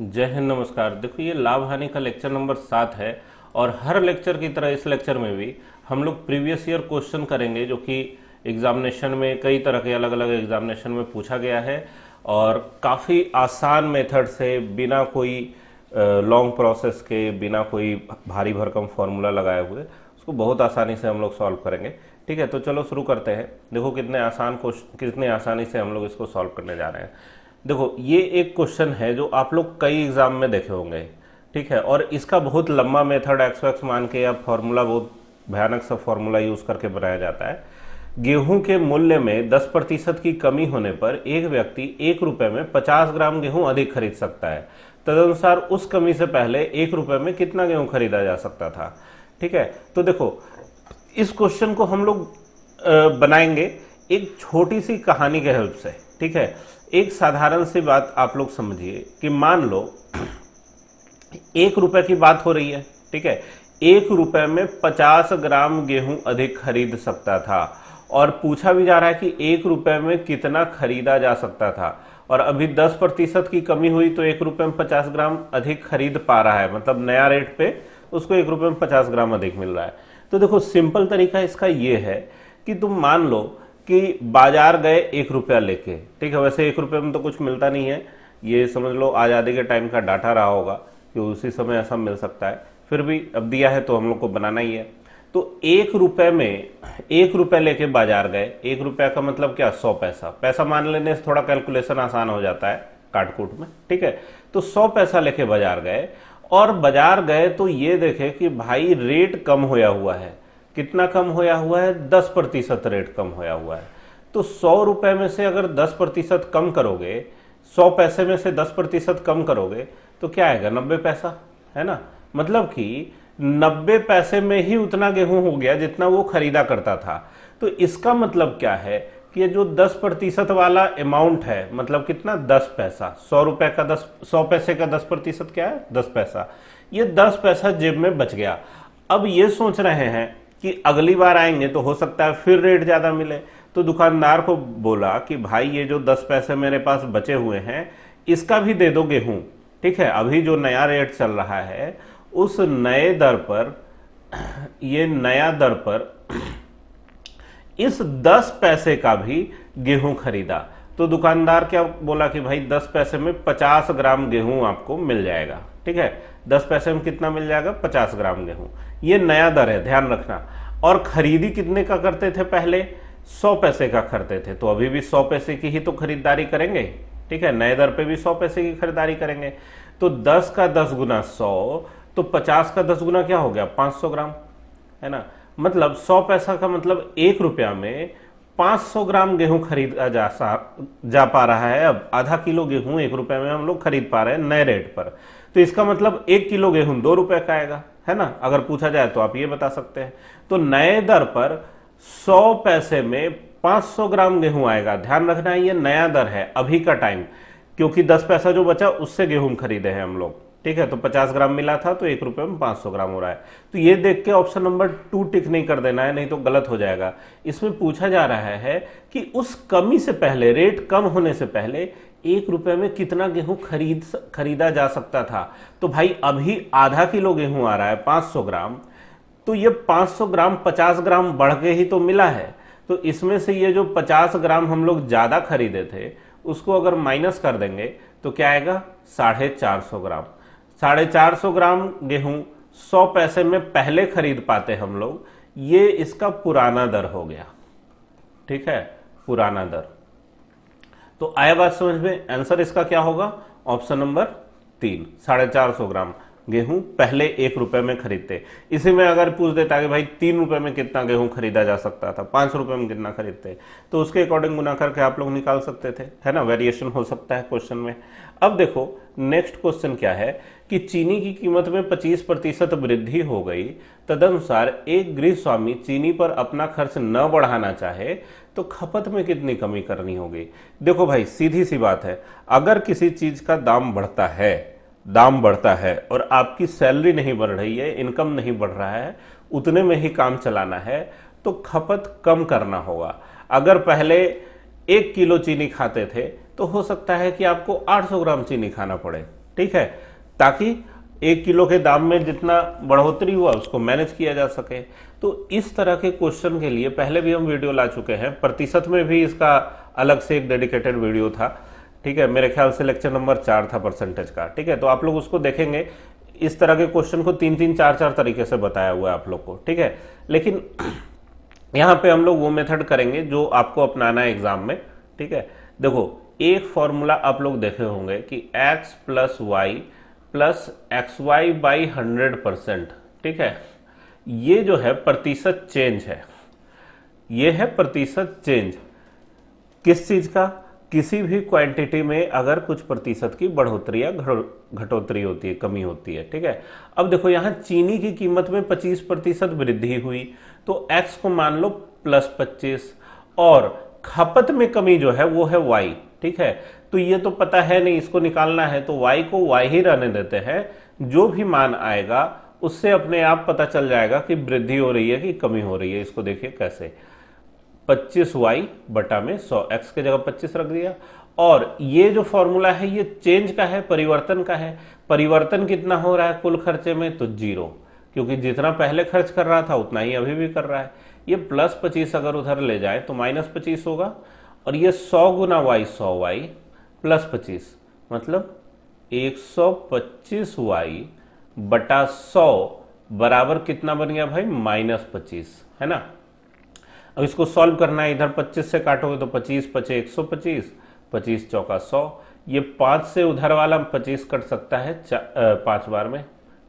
जय हिंद नमस्कार देखो ये लाभ हानि का लेक्चर नंबर सात है और हर लेक्चर की तरह इस लेक्चर में भी हम लोग प्रीवियस ईयर क्वेश्चन करेंगे जो कि एग्जामिनेशन में कई तरह के अलग अलग एग्जामिनेशन में पूछा गया है और काफ़ी आसान मेथड से बिना कोई लॉन्ग प्रोसेस के बिना कोई भारी भरकम फॉर्मूला लगाए हुए उसको बहुत आसानी से हम लोग सॉल्व करेंगे ठीक है तो चलो शुरू करते हैं देखो कितने आसान कितने आसानी से हम लोग इसको सॉल्व करने जा रहे हैं देखो ये एक क्वेश्चन है जो आप लोग कई एग्जाम में देखे होंगे ठीक है और इसका बहुत लंबा मेथड एक्स वैक्स मान के या फॉर्मूला बहुत भयानक सा फॉर्मूला यूज करके बनाया जाता है गेहूं के मूल्य में 10 प्रतिशत की कमी होने पर एक व्यक्ति एक रुपए में 50 ग्राम गेहूं अधिक खरीद सकता है तदनुसार उस कमी से पहले एक रुपए में कितना गेहूं खरीदा जा सकता था ठीक है तो देखो इस क्वेश्चन को हम लोग बनाएंगे एक छोटी सी कहानी के हेल्प से ठीक है एक साधारण सी बात आप लोग समझिए कि मान लो एक रुपए की बात हो रही है ठीक है एक रुपए में पचास ग्राम गेहूं अधिक खरीद सकता था और पूछा भी जा रहा है कि एक रुपए में कितना खरीदा जा सकता था और अभी दस प्रतिशत की कमी हुई तो एक रुपए में पचास ग्राम अधिक खरीद पा रहा है मतलब नया रेट पे उसको एक रुपए में पचास ग्राम अधिक मिल रहा है तो देखो सिंपल तरीका इसका यह है कि तुम मान लो कि बाजार गए एक रुपया लेके ठीक है वैसे एक रुपये में तो कुछ मिलता नहीं है ये समझ लो आज़ादी के टाइम का डाटा रहा होगा कि उसी समय ऐसा मिल सकता है फिर भी अब दिया है तो हम लोग को बनाना ही है तो एक रुपये में एक रुपये लेके बाजार गए एक रुपया का मतलब क्या सौ पैसा पैसा मान लेने से थोड़ा कैलकुलेशन आसान हो जाता है काटकूट में ठीक है तो सौ पैसा लेके बाजार गए और बाजार गए तो ये देखे कि भाई रेट कम होया हुआ है कितना कम होया हुआ है दस प्रतिशत रेट कम होया हुआ है तो सौ रुपये में से अगर दस प्रतिशत कम करोगे सौ पैसे में से दस प्रतिशत कम करोगे तो क्या आएगा नब्बे पैसा है ना मतलब कि नब्बे पैसे में ही उतना गेहूं हो गया जितना वो खरीदा करता था तो इसका मतलब क्या है कि ये जो दस प्रतिशत वाला अमाउंट है मतलब कितना दस पैसा सौ रुपए का दस सौ पैसे का दस प्रतिशत क्या है दस पैसा ये दस पैसा जेब में बच गया अब ये सोच रहे हैं कि अगली बार आएंगे तो हो सकता है फिर रेट ज़्यादा मिले तो दुकानदार को बोला कि भाई ये जो दस पैसे मेरे पास बचे हुए हैं इसका भी दे दो गेहूं ठीक है अभी जो नया रेट चल रहा है उस नए दर पर ये नया दर पर इस दस पैसे का भी गेहूं खरीदा तो दुकानदार क्या बोला कि भाई दस पैसे में पचास ग्राम गेहूं आपको मिल जाएगा ठीक है दस पैसे में कितना मिल जाएगा पचास ग्राम गेहूं ये नया दर है ध्यान रखना और खरीदी कितने का करते थे पहले सौ पैसे का करते थे तो अभी भी सौ पैसे की ही तो खरीदारी करेंगे ठीक है नए दर पे भी सौ पैसे की खरीदारी करेंगे तो दस का दस गुना सौ तो पचास का दस गुना क्या हो गया पांच सौ ग्राम है ना मतलब सौ पैसा का मतलब एक रुपया में पांच सौ ग्राम गेहूं खरीदा जा जा पा रहा है अब आधा किलो गेहूं एक रुपया में हम लोग खरीद पा रहे हैं नए रेट पर तो इसका मतलब एक किलो गेहूं दो रुपए का आएगा है ना अगर पूछा जाए तो आप ये बता सकते हैं तो नए दर पर सौ पैसे में 500 ग्राम गेहूं आएगा ध्यान रखना है ये नया दर है अभी का टाइम क्योंकि 10 पैसा जो बचा उससे गेहूं खरीदे हैं हम लोग ठीक है तो 50 ग्राम मिला था तो एक रुपये में 500 ग्राम हो रहा है तो ये देख के ऑप्शन नंबर टू टिक नहीं कर देना है नहीं तो गलत हो जाएगा इसमें पूछा जा रहा है कि उस कमी से पहले रेट कम होने से पहले एक रुपए में कितना गेहूं खरीद खरीदा जा सकता था तो भाई अभी आधा किलो गेहूं आ रहा है 500 ग्राम तो ये 500 ग्राम 50 ग्राम बढ़ के ही तो मिला है तो इसमें से ये जो 50 ग्राम हम लोग ज़्यादा खरीदे थे उसको अगर माइनस कर देंगे तो क्या आएगा साढ़े चार सौ ग्राम साढ़े चार सौ ग्राम गेहूं सौ पैसे में पहले खरीद पाते हम लोग ये इसका पुराना दर हो गया ठीक है पुराना दर तो आया बात समझ में आंसर इसका क्या होगा ऑप्शन नंबर तीन साढ़े चार सौ ग्राम गेहूं पहले एक रुपए में खरीदते इसी में अगर पूछ देता कि भाई तीन रुपए में कितना गेहूं खरीदा जा सकता था पांच रुपए में कितना खरीदते तो उसके अकॉर्डिंग गुना करके आप लोग निकाल सकते थे है ना वेरिएशन हो सकता है क्वेश्चन में अब देखो नेक्स्ट क्वेश्चन क्या है कि चीनी की कीमत में पच्चीस प्रतिशत वृद्धि हो गई तदनुसार एक गृह स्वामी चीनी पर अपना खर्च न बढ़ाना चाहे तो खपत में कितनी कमी करनी होगी देखो भाई सीधी सी बात है अगर किसी चीज़ का दाम बढ़ता है दाम बढ़ता है और आपकी सैलरी नहीं बढ़ रही है इनकम नहीं बढ़ रहा है उतने में ही काम चलाना है तो खपत कम करना होगा अगर पहले एक किलो चीनी खाते थे तो हो सकता है कि आपको 800 ग्राम चीनी खाना पड़े ठीक है ताकि एक किलो के दाम में जितना बढ़ोतरी हुआ उसको मैनेज किया जा सके तो इस तरह के क्वेश्चन के लिए पहले भी हम वीडियो ला चुके हैं प्रतिशत में भी इसका अलग से एक डेडिकेटेड वीडियो था ठीक है मेरे ख्याल से लेक्चर नंबर चार था परसेंटेज का ठीक है तो आप लोग उसको देखेंगे इस तरह के क्वेश्चन को तीन तीन चार चार तरीके से बताया हुआ है आप लोग को ठीक है लेकिन यहाँ पे हम लोग वो मेथड करेंगे जो आपको अपनाना है एग्जाम में ठीक है देखो एक फॉर्मूला आप लोग देखे होंगे कि X plus Y plus X Y by hundred percent ठीक है ये जो है प्रतिशत चेंज है ये है प्रतिशत चेंज किस चीज़ का किसी भी क्वांटिटी में अगर कुछ प्रतिशत की बढ़ोतरी या घटोतरी होती है कमी होती है ठीक है अब देखो यहां चीनी की कीमत में 25 प्रतिशत वृद्धि हुई तो एक्स को मान लो प्लस 25 और खपत में कमी जो है वो है वाई ठीक है तो ये तो पता है नहीं इसको निकालना है तो y को y ही रहने देते हैं जो भी मान आएगा उससे अपने आप पता चल जाएगा कि वृद्धि हो रही है कि कमी हो रही है इसको देखिए कैसे 25y बटा में सौ एक्स के जगह 25 रख दिया और ये जो फॉर्मूला है ये चेंज का है परिवर्तन का है परिवर्तन कितना हो रहा है कुल खर्चे में तो जीरो क्योंकि जितना पहले खर्च कर रहा था उतना ही अभी भी कर रहा है ये प्लस पच्चीस अगर उधर ले जाए तो माइनस पच्चीस होगा और ये सौ गुना वाई सौ वाई प्लस पच्चीस मतलब एक सौ पच्चीस वाई बटा सौ बराबर कितना बन गया भाई माइनस पच्चीस है ना अब इसको सॉल्व करना है इधर पच्चीस से काटोगे तो पच्चीस पचे एक सौ पच्चीस पच्चीस चौका सौ ये पाँच से उधर वाला पच्चीस कट सकता है पाँच बार में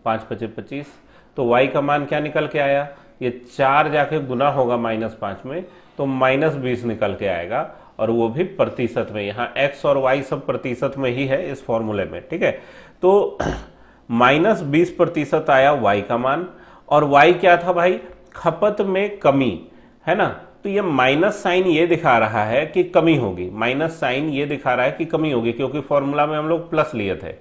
पाँच पचे पच्चीस तो y का मान क्या निकल के आया ये चार जाके गुना होगा माइनस पाँच में तो माइनस बीस निकल के आएगा और वो भी प्रतिशत में यहाँ एक्स और वाई सब प्रतिशत में ही है इस फॉर्मूले में ठीक है तो माइनस बीस प्रतिशत आया वाई का मान और वाई क्या था भाई खपत में कमी है ना तो ये माइनस साइन ये दिखा रहा है कि कमी होगी माइनस साइन ये दिखा रहा है कि कमी होगी क्योंकि फॉर्मूला में हम लोग प्लस लिए थे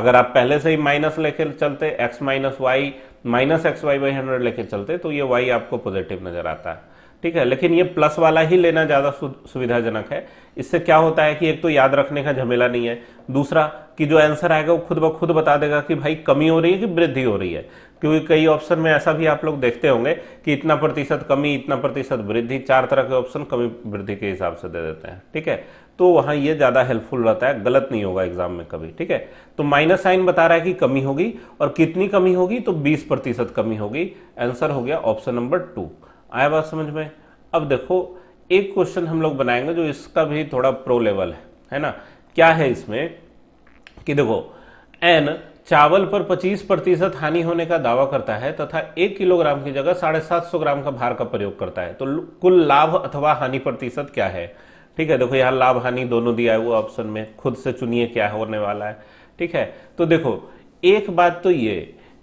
अगर आप पहले से ही माइनस लेके चलते X minus Y minus X Y by hundred लेके चलते तो ये वाई आपको पॉजिटिव नजर आता है ठीक है लेकिन ये प्लस वाला ही लेना ज़्यादा सुविधाजनक है इससे क्या होता है कि एक तो याद रखने का झमेला नहीं है दूसरा कि जो आंसर आएगा वो खुद ब खुद बता देगा कि भाई कमी हो रही है कि वृद्धि हो रही है क्योंकि कई ऑप्शन में ऐसा भी आप लोग देखते होंगे कि इतना प्रतिशत कमी इतना प्रतिशत वृद्धि चार तरह के ऑप्शन कमी वृद्धि के हिसाब से दे देते हैं ठीक है तो वहां ये ज़्यादा हेल्पफुल रहता है गलत नहीं होगा एग्जाम में कभी ठीक है तो माइनस साइन बता रहा है कि कमी होगी और कितनी कमी होगी तो 20 प्रतिशत कमी होगी आंसर हो गया ऑप्शन नंबर टू आया बात समझ में अब देखो एक क्वेश्चन हम लोग बनाएंगे जो इसका भी थोड़ा प्रो लेवल है है ना क्या है इसमें कि देखो एन चावल पर 25 प्रतिशत हानि होने का दावा करता है तथा एक किलोग्राम की जगह साढ़े सात सौ ग्राम का भार का प्रयोग करता है तो कुल लाभ अथवा हानि प्रतिशत क्या है ठीक है देखो यहाँ लाभ हानि दोनों दिया है वो ऑप्शन में खुद से चुनिए क्या होने वाला है ठीक है तो देखो एक बात तो ये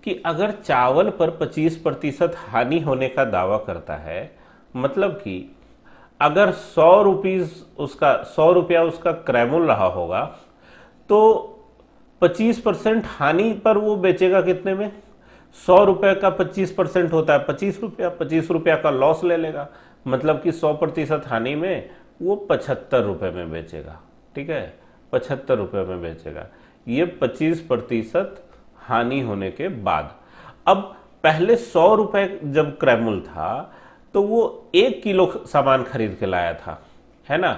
कि अगर चावल पर 25 प्रतिशत हानि होने का दावा करता है मतलब कि अगर सौ रुपीज़ उसका सौ रुपया उसका क्रैमुल रहा होगा तो 25 परसेंट हानि पर वो बेचेगा कितने में सौ रुपये का 25 परसेंट होता है पच्चीस रुपया पच्चीस रुपया का लॉस ले लेगा मतलब कि सौ प्रतिशत हानि में वो पचहत्तर रुपये में बेचेगा ठीक है पचहत्तर रुपये में बेचेगा ये पच्चीस प्रतिशत हानि होने के बाद अब पहले सौ रुपए जब क्रैमुल था तो वो एक किलो सामान खरीद के लाया था है ना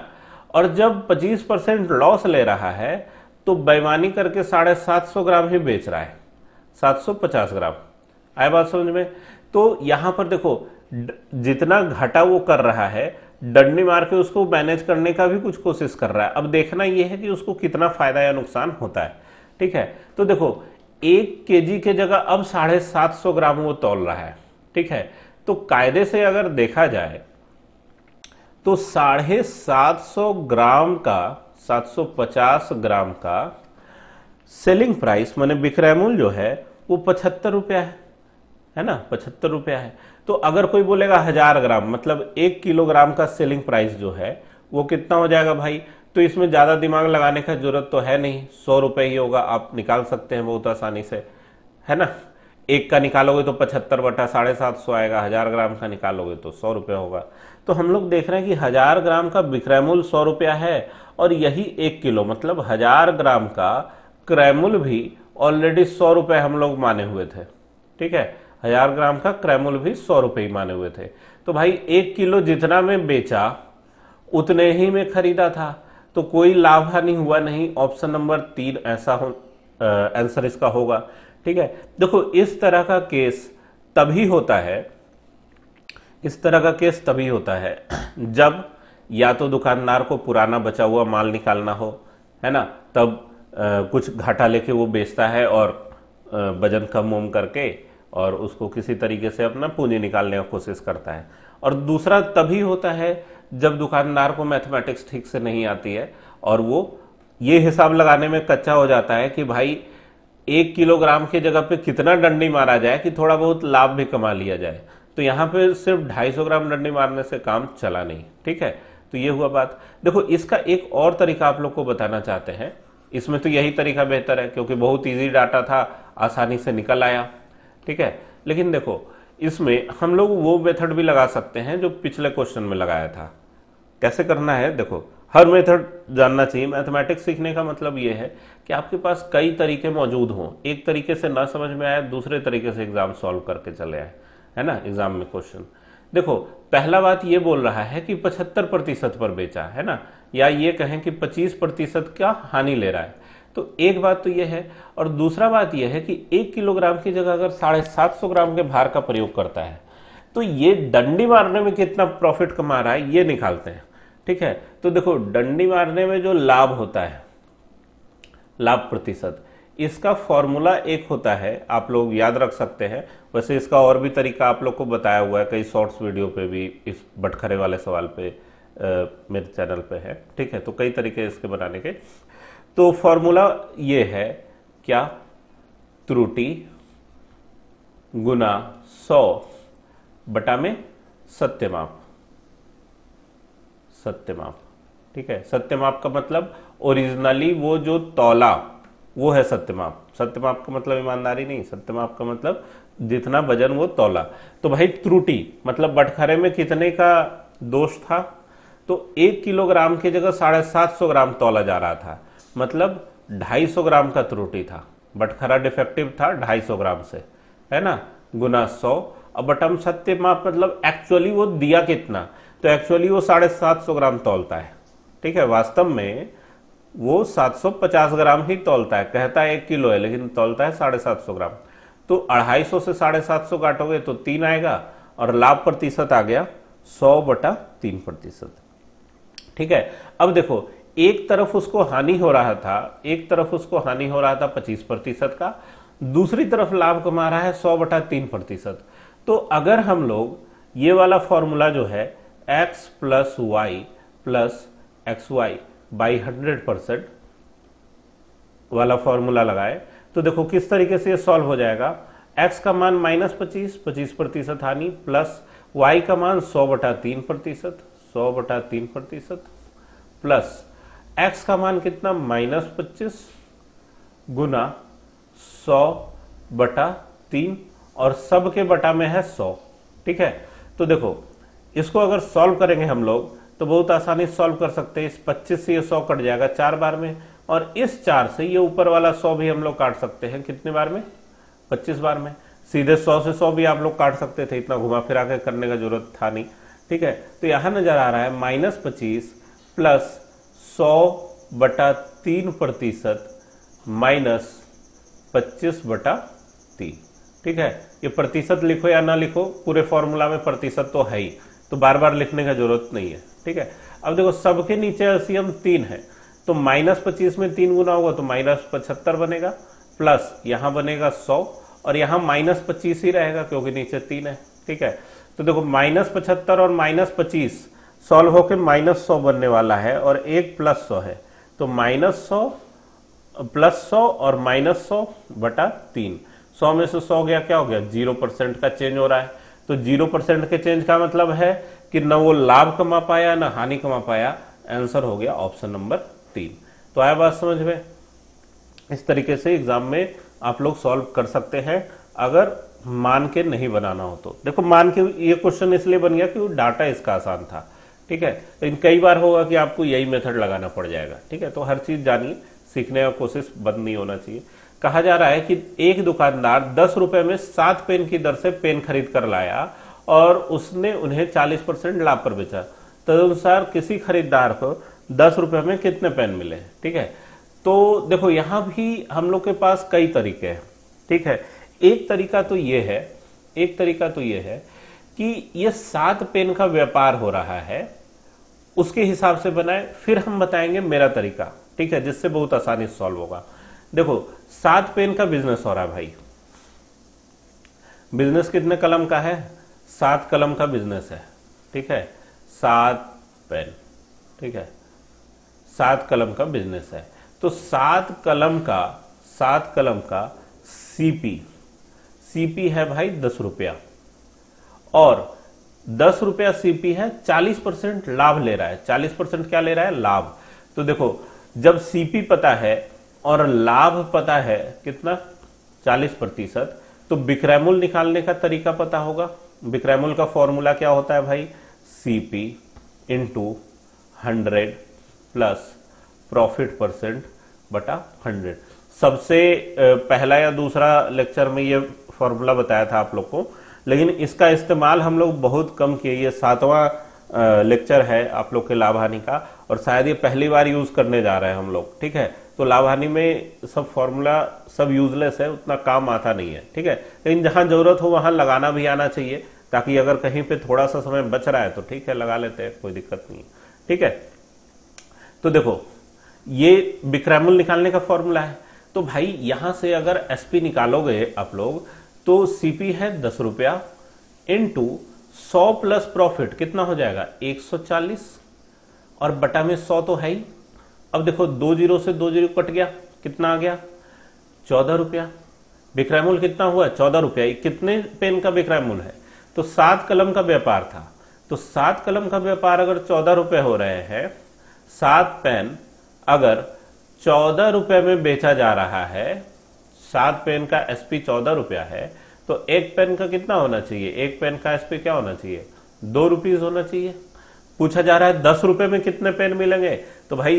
और जब 25 परसेंट लॉस ले रहा है तो बेईमानी करके साढ़े सात सौ ग्राम ही बेच रहा है सात सौ पचास ग्राम आए बात समझ में तो यहां पर देखो जितना घाटा वो कर रहा है डंडी मार के उसको मैनेज करने का भी कुछ कोशिश कर रहा है अब देखना यह है कि उसको कितना फायदा या नुकसान होता है ठीक है तो देखो एक के जी के जगह अब साढ़े सात सौ ग्राम वो तोल रहा है ठीक है तो कायदे से अगर देखा जाए तो साढ़े सात सौ ग्राम का सात सौ पचास ग्राम का सेलिंग प्राइस मैंने विक्रय मूल्य जो है वो पचहत्तर रुपया है है ना पचहत्तर रुपया है तो अगर कोई बोलेगा हजार ग्राम मतलब एक किलोग्राम का सेलिंग प्राइस जो है वो कितना हो जाएगा भाई तो इसमें ज़्यादा दिमाग लगाने का जरूरत तो है नहीं सौ रुपए ही होगा आप निकाल सकते हैं बहुत आसानी से है ना एक का निकालोगे तो पचहत्तर बटा साढ़े सात सौ आएगा हज़ार ग्राम का निकालोगे तो सौ रुपये होगा तो हम लोग देख रहे हैं कि हज़ार ग्राम का विक्रय मूल्य सौ रुपया है और यही एक किलो मतलब हज़ार ग्राम का क्रय भी ऑलरेडी सौ रुपये हम लोग माने हुए थे ठीक है हज़ार ग्राम का क्रय भी सौ रुपये ही माने हुए थे तो भाई एक किलो जितना में बेचा उतने ही में खरीदा था तो कोई लाभ हानि हुआ नहीं ऑप्शन नंबर तीन ऐसा हो आंसर इसका होगा ठीक है देखो इस तरह का केस तभी होता है इस तरह का केस तभी होता है जब या तो दुकानदार को पुराना बचा हुआ माल निकालना हो है ना तब आ, कुछ घाटा लेके वो बेचता है और वजन कम वम करके और उसको किसी तरीके से अपना पूंजी निकालने की कोशिश करता है और दूसरा तभी होता है जब दुकानदार को मैथमेटिक्स ठीक से नहीं आती है और वो ये हिसाब लगाने में कच्चा हो जाता है कि भाई एक किलोग्राम की जगह पे कितना डंडी मारा जाए कि थोड़ा बहुत लाभ भी कमा लिया जाए तो यहाँ पे सिर्फ 250 ग्राम डंडी मारने से काम चला नहीं ठीक है तो ये हुआ बात देखो इसका एक और तरीका आप लोग को बताना चाहते हैं इसमें तो यही तरीका बेहतर है क्योंकि बहुत ईजी डाटा था आसानी से निकल आया ठीक है लेकिन देखो इसमें हम लोग वो मेथड भी लगा सकते हैं जो पिछले क्वेश्चन में लगाया था कैसे करना है देखो हर मेथड जानना चाहिए मैथमेटिक्स सीखने का मतलब ये है कि आपके पास कई तरीके मौजूद हों एक तरीके से ना समझ में आए दूसरे तरीके से एग्ज़ाम सॉल्व करके चले आए है ना एग्ज़ाम में क्वेश्चन देखो पहला बात ये बोल रहा है कि 75 प्रतिशत पर बेचा है ना या ये कहें कि 25 प्रतिशत का हानि ले रहा है तो एक बात तो यह है और दूसरा बात यह है कि एक किलोग्राम की जगह अगर साढ़े सात सौ ग्राम के भार का प्रयोग करता है तो ये डंडी मारने में कितना प्रॉफिट कमा रहा है ये निकालते हैं ठीक है तो देखो डंडी मारने में जो लाभ होता है लाभ प्रतिशत इसका फॉर्मूला एक होता है आप लोग याद रख सकते हैं वैसे इसका और भी तरीका आप लोग को बताया हुआ है कई शॉर्ट्स वीडियो पे भी इस बटखरे वाले सवाल पे आ, मेरे चैनल पे है ठीक है तो कई तरीके इसके बनाने के तो फॉर्मूला ये है क्या त्रुटि गुना सौ बटा में सत्यमाप सत्यमाप ठीक है सत्यमाप का मतलब ओरिजिनली वो जो तौला वो है सत्यमाप सत्यमाप का मतलब ईमानदारी नहीं सत्यमाप का मतलब जितना वजन वो तोला तो भाई त्रुटि मतलब बटखरे में कितने का दोष था तो एक किलोग्राम की जगह साढ़े सात सौ ग्राम तोला जा रहा था मतलब ढाई सौ ग्राम का त्रुटि था बटखरा डिफेक्टिव था ढाई सौ ग्राम से है ना गुना सौ अब बटम सत्य माप मतलब एक्चुअली वो दिया कितना तो एक्चुअली वो साढ़े सात सौ ग्राम तोलता है ठीक है वास्तव में वो सात सौ पचास ग्राम ही तोलता है कहता है एक किलो है लेकिन तोलता है साढ़े सात सौ ग्राम तो अढ़ाई सौ से साढ़े सात सौ काटोगे तो तीन आएगा और लाभ प्रतिशत आ गया सौ बटा तीन प्रतिशत ठीक है अब देखो एक तरफ उसको हानि हो रहा था एक तरफ उसको हानि हो रहा था पच्चीस प्रतिशत का दूसरी तरफ लाभ कमा रहा है सौ बटा तीन प्रतिशत तो अगर हम लोग ये वाला फॉर्मूला जो है X plus Y plus X Y by hundred percent वाला फॉर्मूला लगाए तो देखो किस तरीके से ये सॉल्व हो जाएगा x का मान माइनस पच्चीस पच्चीस प्रतिशत हानि प्लस y का मान सौ बटा तीन प्रतिशत सौ बटा तीन प्रतिशत प्लस x का मान कितना माइनस पच्चीस गुना सौ बटा तीन और सब के बटा में है सौ ठीक है तो देखो इसको अगर सॉल्व करेंगे हम लोग तो बहुत आसानी से सॉल्व कर सकते हैं इस पच्चीस से ये सौ कट जाएगा चार बार में और इस चार से ये ऊपर वाला सौ भी हम लोग काट सकते हैं कितने बार में पच्चीस बार में सीधे सौ से सौ भी आप लोग काट सकते थे इतना घुमा फिरा के करने का जरूरत था नहीं ठीक है तो यहां नजर आ रहा है माइनस पच्चीस प्लस सौ बटा तीन प्रतिशत माइनस पच्चीस बटा तीन ठीक है ये प्रतिशत लिखो या ना लिखो पूरे फॉर्मूला में प्रतिशत तो है ही तो बार बार लिखने का जरूरत नहीं है ठीक है अब देखो सबके नीचे एलसीएम तीन है तो माइनस पच्चीस में तीन गुना होगा तो माइनस पचहत्तर बनेगा प्लस यहां बनेगा सौ और यहां माइनस पच्चीस ही रहेगा क्योंकि नीचे तीन है ठीक है तो देखो माइनस पचहत्तर और माइनस पच्चीस सॉल्व होकर माइनस सौ बनने वाला है और एक प्लस सौ है तो माइनस सौ प्लस सौ और माइनस सौ बटा तीन सौ में से सौ गया क्या हो गया जीरो परसेंट का चेंज हो रहा है तो जीरो परसेंट के चेंज का मतलब है कि न वो लाभ कमा पाया ना हानि कमा पाया आंसर हो गया ऑप्शन नंबर तीन तो आया बात समझ में इस तरीके से एग्जाम में आप लोग सॉल्व कर सकते हैं अगर मान के नहीं बनाना हो तो देखो मान के ये क्वेश्चन इसलिए बन गया कि वो डाटा इसका आसान था ठीक है लेकिन कई बार होगा कि आपको यही मेथड लगाना पड़ जाएगा ठीक है तो हर चीज़ जानिए सीखने का कोशिश बंद नहीं होना चाहिए कहा जा रहा है कि एक दुकानदार दस रुपए में सात पेन की दर से पेन खरीद कर लाया और उसने उन्हें चालीस परसेंट लाभ पर बेचा तदनुसार तो किसी खरीदार को दस रुपए में कितने पेन मिले ठीक है तो देखो यहां भी हम लोग के पास कई तरीके हैं ठीक है एक तरीका तो ये है एक तरीका तो ये है कि ये सात पेन का व्यापार हो रहा है उसके हिसाब से बनाए फिर हम बताएंगे मेरा तरीका ठीक है जिससे बहुत आसानी सॉल्व होगा देखो सात पेन का बिजनेस हो रहा है भाई बिजनेस कितने कलम का है सात कलम का बिजनेस है ठीक है सात पेन ठीक है सात कलम का बिजनेस है तो सात कलम का सात कलम का सीपी सीपी है भाई दस रुपया और दस रुपया सीपी है चालीस परसेंट लाभ ले रहा है चालीस परसेंट क्या ले रहा है लाभ तो देखो जब सीपी पता है और लाभ पता है कितना 40 प्रतिशत तो बिक्रैमुल निकालने का तरीका पता होगा विक्रयमूल का फॉर्मूला क्या होता है भाई C P into hundred plus profit percent बटा हंड्रेड सबसे पहला या दूसरा लेक्चर में ये फॉर्मूला बताया था आप लोग को लेकिन इसका इस्तेमाल हम लोग बहुत कम किए ये सातवां लेक्चर है आप लोग के लाभ हानि का और शायद ये पहली बार यूज करने जा रहे हैं हम लोग ठीक है तो लाभानी में सब फॉर्मूला सब यूजलेस है उतना काम आता नहीं है ठीक है लेकिन जहां जरूरत हो वहां लगाना भी आना चाहिए ताकि अगर कहीं पे थोड़ा सा समय बच रहा है तो ठीक है लगा लेते हैं कोई दिक्कत नहीं है ठीक है तो देखो ये विक्रयमूल निकालने का फॉर्मूला है तो भाई यहां से अगर एसपी निकालोगे आप लोग तो सीपी है दस रुपया इंटू सौ प्लस प्रॉफिट कितना हो जाएगा 140 और बटा में 100 तो है ही अब देखो दो जीरो से दो जीरो कट गया कितना आ गया चौदह रुपया विक्रय मूल्य कितना हुआ चौदह रुपया कितने पेन का विक्रय मूल्य है तो सात कलम का व्यापार था तो सात कलम का व्यापार अगर चौदह रुपये हो रहे हैं सात पेन अगर चौदह रुपये में बेचा जा रहा है सात पेन का एसपी चौदह रुपया है तो एक पेन का कितना होना चाहिए एक पेन का एसपी क्या होना चाहिए दो रुपीज होना चाहिए पूछा जा रहा है दस रुपए में कितने पेन मिलेंगे तो भाई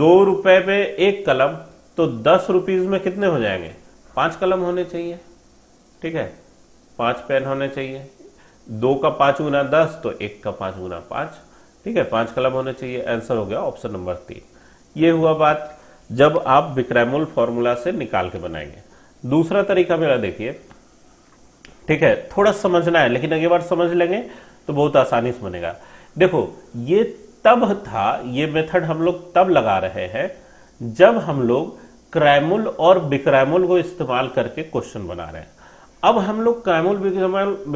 दो रुपए में एक कलम तो दस रुपीज में कितने हो जाएंगे पांच कलम होने चाहिए ठीक है पांच पेन होने चाहिए दो का पांच गुना दस तो एक का पांच गुना पांच ठीक है पांच कलम होने चाहिए आंसर हो गया ऑप्शन नंबर तीन ये हुआ बात जब आप विक्रयमूल फॉर्मूला से निकाल के बनाएंगे दूसरा तरीका मेरा देखिए ठीक है थोड़ा समझना है लेकिन अगली बार समझ लेंगे तो बहुत आसानी से बनेगा देखो ये तब था ये मेथड हम लोग तब लगा रहे हैं जब हम लोग क्रैमुल और बिक्रैमुल को इस्तेमाल करके क्वेश्चन बना रहे हैं अब हम लोग क्रैमुल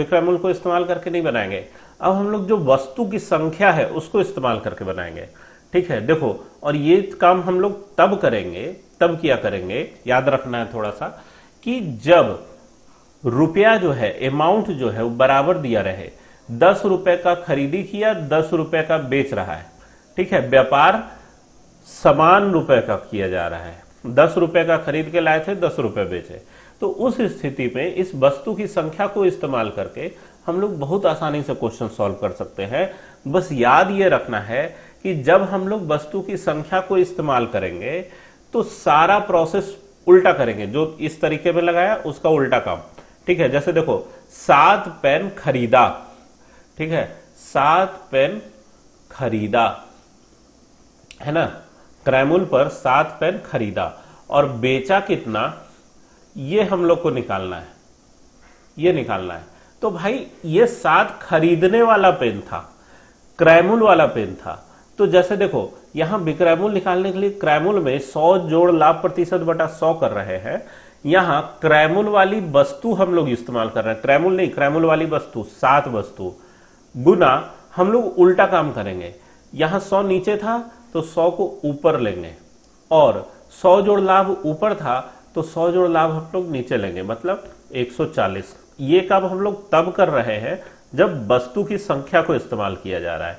बिक्रैमुल को इस्तेमाल करके नहीं बनाएंगे अब हम लोग जो वस्तु की संख्या है उसको इस्तेमाल करके बनाएंगे ठीक है देखो और ये काम हम लोग तब करेंगे तब किया करेंगे याद रखना है थोड़ा सा कि जब रुपया जो है अमाउंट जो है वो बराबर दिया रहे दस रुपए का खरीदी किया दस रुपए का बेच रहा है ठीक है व्यापार समान रुपए का किया जा रहा है दस रुपए का खरीद के लाए थे दस रुपए बेचे तो उस स्थिति में इस वस्तु की संख्या को इस्तेमाल करके हम लोग बहुत आसानी से क्वेश्चन सॉल्व कर सकते हैं बस याद ये रखना है कि जब हम लोग वस्तु की संख्या को इस्तेमाल करेंगे तो सारा प्रोसेस उल्टा करेंगे जो इस तरीके में लगाया उसका उल्टा काम ठीक है जैसे देखो सात पेन खरीदा ठीक है सात पेन खरीदा है ना क्रैमुल पर सात पेन खरीदा और बेचा कितना ये हम लोग को निकालना है ये निकालना है तो भाई ये सात खरीदने वाला पेन था क्रैमुल वाला पेन था तो जैसे देखो यहां विक्रैमुल निकालने के लिए क्रैमुल में सौ जोड़ लाभ प्रतिशत बटा सौ कर रहे हैं यहां क्रैमुल वाली वस्तु हम लोग इस्तेमाल कर रहे हैं क्रैमुल नहीं क्रैमुल वाली वस्तु सात वस्तु गुना हम लोग उल्टा काम करेंगे यहां सौ नीचे था तो सौ को ऊपर लेंगे और सौ जोड़ लाभ ऊपर था तो सौ जोड़ लाभ हम लोग नीचे लेंगे मतलब 140 ये काम हम लोग तब कर रहे हैं जब वस्तु की संख्या को इस्तेमाल किया जा रहा है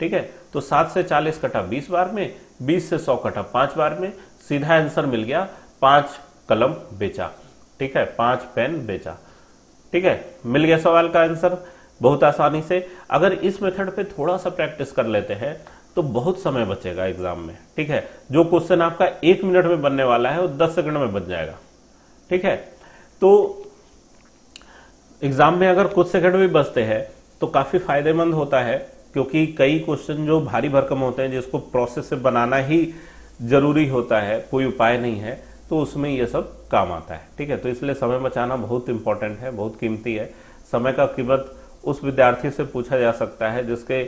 ठीक है तो सात से चालीस कटा बीस बार में बीस से सौ कटा पांच बार में सीधा आंसर मिल गया पांच कलम बेचा ठीक है पांच पेन बेचा ठीक है मिल गया सवाल का आंसर बहुत आसानी से अगर इस मेथड पे थोड़ा सा प्रैक्टिस कर लेते हैं तो बहुत समय बचेगा एग्जाम में ठीक है जो क्वेश्चन आपका एक मिनट में बनने वाला है वो दस सेकंड में बन जाएगा ठीक है तो एग्जाम में अगर कुछ सेकंड भी बचते हैं तो काफी फायदेमंद होता है क्योंकि कई क्वेश्चन जो भारी भरकम होते हैं जिसको प्रोसेस से बनाना ही जरूरी होता है कोई उपाय नहीं है तो उसमें यह सब काम आता है ठीक है तो इसलिए समय बचाना बहुत इंपॉर्टेंट है बहुत कीमती है समय का कीमत उस विद्यार्थी से पूछा जा सकता है जिसके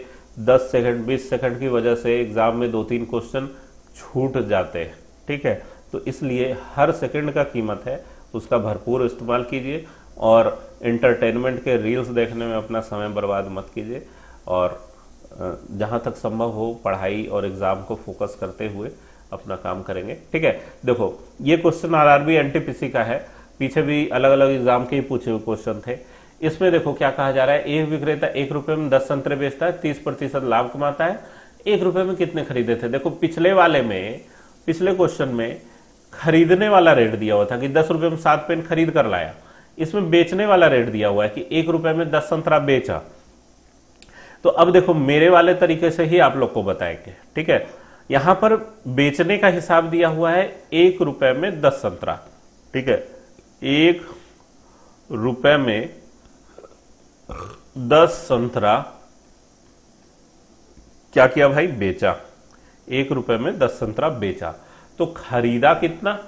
10 सेकंड 20 सेकंड की वजह से एग्जाम में दो तीन क्वेश्चन छूट जाते हैं ठीक है तो इसलिए हर सेकंड का कीमत है उसका भरपूर इस्तेमाल कीजिए और इंटरटेनमेंट के रील्स देखने में अपना समय बर्बाद मत कीजिए और जहाँ तक संभव हो पढ़ाई और एग्ज़ाम को फोकस करते हुए अपना काम करेंगे ठीक है देखो ये क्वेश्चन आरआरबी एनटीपीसी का है पीछे भी अलग अलग एग्ज़ाम के ही पूछे हुए क्वेश्चन थे इसमें देखो क्या कहा जा रहा है एक विक्रेता एक रुपए में दस संतरे बेचता है तीस प्रतिशत लाभ कमाता है एक रुपए में कितने खरीदे थे देखो पिछले वाले में पिछले क्वेश्चन में खरीदने वाला रेट दिया हुआ था कि दस रुपए में सात पेन खरीद कर लाया इसमें बेचने वाला रेट दिया हुआ है कि एक रुपए में दस संतरा बेचा तो अब देखो मेरे वाले तरीके से ही आप लोग को बताएंगे ठीक है यहां पर बेचने का हिसाब दिया हुआ है एक रुपए में दस संतरा ठीक है एक रुपए में दस संतरा क्या किया भाई बेचा एक रुपए में दस संतरा बेचा तो खरीदा कितना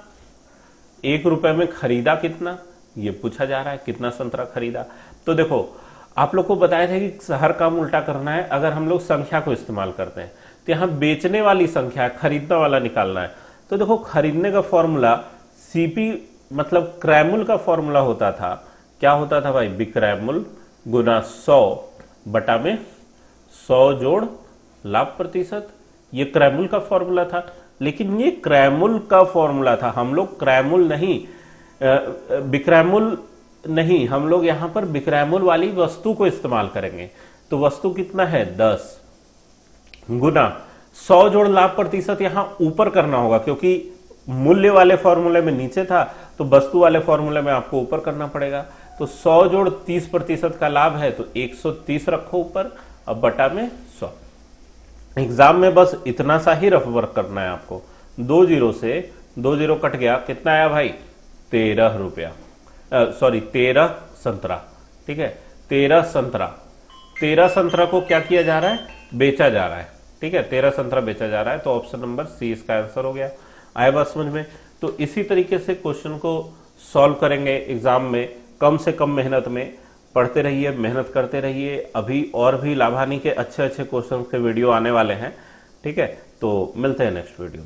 एक रुपए में खरीदा कितना ये पूछा जा रहा है कितना संतरा खरीदा तो देखो आप लोग को बताया था कि हर काम उल्टा करना है अगर हम लोग संख्या को इस्तेमाल करते हैं तो यहां बेचने वाली संख्या है खरीदने वाला निकालना है तो देखो खरीदने का फॉर्मूला सीपी मतलब क्रैमुल का फॉर्मूला होता था क्या होता था भाई बिक्रैमुल गुना सौ बटा में सौ जोड़ लाभ प्रतिशत ये क्रैमुल का फॉर्मूला था लेकिन ये क्रैमुल का फॉर्मूला था हम लोग क्रैमुल नहीं बिक्रैमुल नहीं हम लोग यहां पर बिक्रैमुल वाली वस्तु को इस्तेमाल करेंगे तो वस्तु कितना है दस गुना सौ जोड़ लाभ प्रतिशत यहां ऊपर करना होगा क्योंकि मूल्य वाले फॉर्मूले में नीचे था तो वस्तु वाले फॉर्मूले में आपको ऊपर करना पड़ेगा तो 100 जोड़ 30 प्रतिशत का लाभ है तो 130 रखो ऊपर अब बटा में 100 एग्जाम में बस इतना सा ही रफ वर्क करना है आपको दो जीरो से दो जीरो कट गया कितना आया भाई तेरह रुपया सॉरी तेरह संतरा ठीक है तेरह संतरा तेरह संतरा को क्या किया जा रहा है बेचा जा रहा है ठीक है तेरह संतरा बेचा जा रहा है तो ऑप्शन नंबर सी इसका आंसर हो गया आए बात समझ में तो इसी तरीके से क्वेश्चन को सॉल्व करेंगे एग्जाम में कम से कम मेहनत में पढ़ते रहिए मेहनत करते रहिए अभी और भी लाभानी के अच्छे अच्छे क्वेश्चन के वीडियो आने वाले हैं ठीक है तो मिलते हैं नेक्स्ट वीडियो